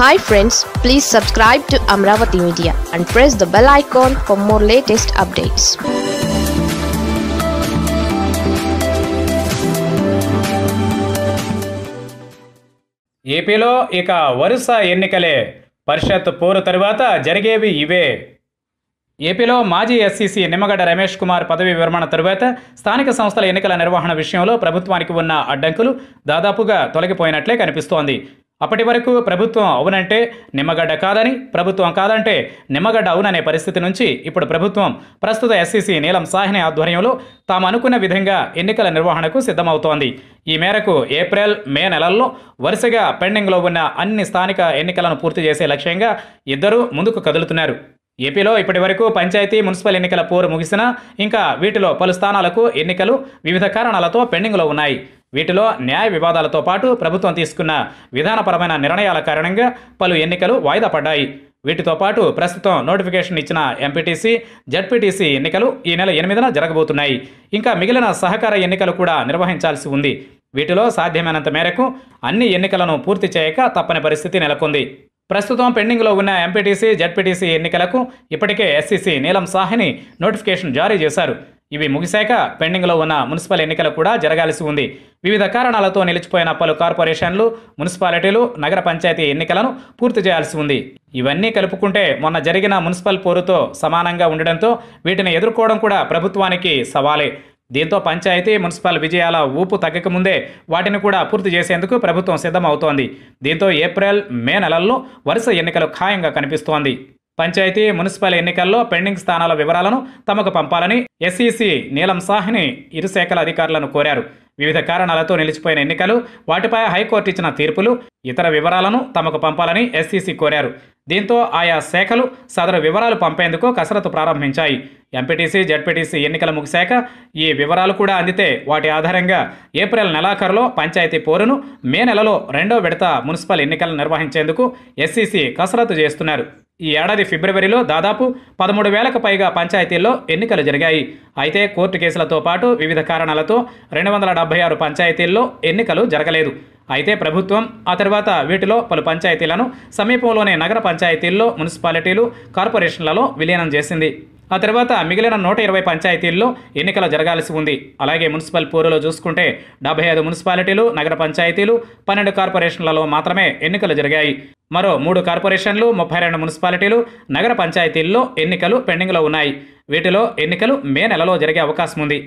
hi friends please subscribe to Amaravati media and press the bell icon for more latest updates ఏపీలో ఇక వరుస ఎన్నికలే పరిషత్ పోరు తరువాత జరిగేవి ఇవే ఏపీలో మాజీ ఎస్సీసీ నిమ్మగడ్డ రమేష్ కుమార్ పదవి విరమణ తరువాత స్థానిక సంస్థల ఎన్నికల నిర్వహణ విషయంలో ప్రభుత్వానికి ఉన్న అడ్డంకులు దాదాపుగా తొలగిపోయినట్లే కనిపిస్తోంది అప్పటి వరకు ప్రభుత్వం అవునంటే నిమ్మగడ్డ కాదని ప్రభుత్వం కాదంటే నిమ్మగడ్డ అవుననే పరిస్థితి నుంచి ఇప్పుడు ప్రభుత్వం ప్రస్తుత ఎస్సీసీ నీలం సాహ్ని ఆధ్వర్యంలో తాము అనుకున్న విధంగా ఎన్నికల నిర్వహణకు సిద్ధమవుతోంది ఈ మేరకు ఏప్రిల్ మే నెలల్లో వరుసగా పెండింగ్లో ఉన్న అన్ని స్థానిక ఎన్నికలను పూర్తి చేసే లక్ష్యంగా ఇద్దరూ ముందుకు కదులుతున్నారు ఏపీలో ఇప్పటి వరకు పంచాయతీ మున్సిపల్ ఎన్నికల పోరు ముగిసినా ఇంకా వీటిలో పలు స్థానాలకు ఎన్నికలు వివిధ కారణాలతో పెండింగ్లో ఉన్నాయి వీటిలో న్యాయ వివాదాలతో పాటు ప్రభుత్వం తీసుకున్న విధానపరమైన నిర్ణయాల కారణంగా పలు ఎన్నికలు వాయిదా పడ్డాయి వీటితో పాటు ప్రస్తుతం నోటిఫికేషన్ ఇచ్చిన ఎంపీటీసీ జడ్పీటీసీ ఎన్నికలు ఈ నెల ఎనిమిదిన జరగబోతున్నాయి ఇంకా మిగిలిన సహకార ఎన్నికలు కూడా నిర్వహించాల్సి ఉంది వీటిలో సాధ్యమైనంత మేరకు అన్ని ఎన్నికలను పూర్తి చేయక తప్పని పరిస్థితి నెలకొంది ప్రస్తుతం పెండింగ్లో ఉన్న ఎంపీటీసీ జడ్పీటీసీ ఎన్నికలకు ఇప్పటికే ఎస్సీసీ నీలం సాహ్ని నోటిఫికేషన్ జారీ చేశారు ఇవి ముగిశాక పెండింగ్లో ఉన్న మున్సిపల్ ఎన్నికలు కూడా జరగాల్సి ఉంది వివిధ కారణాలతో నిలిచిపోయిన పలు కార్పొరేషన్లు మున్సిపాలిటీలు నగర పంచాయతీ ఎన్నికలను పూర్తి చేయాల్సి ఉంది ఇవన్నీ కలుపుకుంటే మొన్న జరిగిన మున్సిపల్ పోరుతో సమానంగా ఉండడంతో వీటిని ఎదుర్కోవడం కూడా ప్రభుత్వానికి సవాలే దీంతో పంచాయతీ మున్సిపల్ విజయాల ఊపు తగ్గకముందే వాటిని కూడా పూర్తి చేసేందుకు ప్రభుత్వం సిద్ధమవుతోంది దీంతో ఏప్రిల్ మే నెలల్లో వరుస ఎన్నికలు ఖాయంగా కనిపిస్తోంది పంచాయతీ మున్సిపల్ ఎన్నికల్లో పెండింగ్ స్థానాల వివరాలను తమకు పంపాలని ఎస్ఈసి నీలం సాహ్ని ఇరు శాఖల అధికారులను కోరారు వివిధ కారణాలతో నిలిచిపోయిన ఎన్నికలు వాటిపై హైకోర్టు ఇచ్చిన తీర్పులు ఇతర వివరాలను తమకు పంపాలని ఎస్ఈసి కోరారు దీంతో ఆయా శాఖలు సదరు వివరాలు పంపేందుకు కసరత్తు ప్రారంభించాయి ఎంపీటీసీ జడ్పీటీసీ ఎన్నికల ముగిశాక ఈ వివరాలు కూడా అందితే వాటి ఆధారంగా ఏప్రిల్ నెలాఖరులో పంచాయతీ పోరును మే నెలలో రెండో విడత మున్సిపల్ ఎన్నికలు నిర్వహించేందుకు ఎస్సీసీ కసరత్తు చేస్తున్నారు ఈ ఏడాది ఫిబ్రవరిలో దాదాపు పదమూడు వేలకు పైగా పంచాయతీల్లో ఎన్నికలు జరిగాయి అయితే కోర్టు కేసులతో పాటు వివిధ కారణాలతో రెండు వందల డెబ్బై ఆరు పంచాయతీల్లో ఎన్నికలు జరగలేదు అయితే ప్రభుత్వం ఆ తర్వాత వీటిలో పలు పంచాయతీలను సమీపంలోనే నగర పంచాయతీల్లో మున్సిపాలిటీలు కార్పొరేషన్లలో విలీనం చేసింది ఆ తర్వాత మిగిలిన నూట ఇరవై పంచాయతీల్లో ఎన్నికలు జరగాల్సి ఉంది అలాగే మున్సిపల్ పూర్లో చూసుకుంటే డెబ్బై ఐదు మున్సిపాలిటీలు నగర పంచాయతీలు పన్నెండు కార్పొరేషన్లలో మాత్రమే ఎన్నికలు జరిగాయి మరో మూడు కార్పొరేషన్లు ముప్పై రెండు మున్సిపాలిటీలు నగర పంచాయతీల్లో ఎన్నికలు పెండింగ్లో ఉన్నాయి వీటిలో ఎన్నికలు మే నెలలో జరిగే అవకాశం ఉంది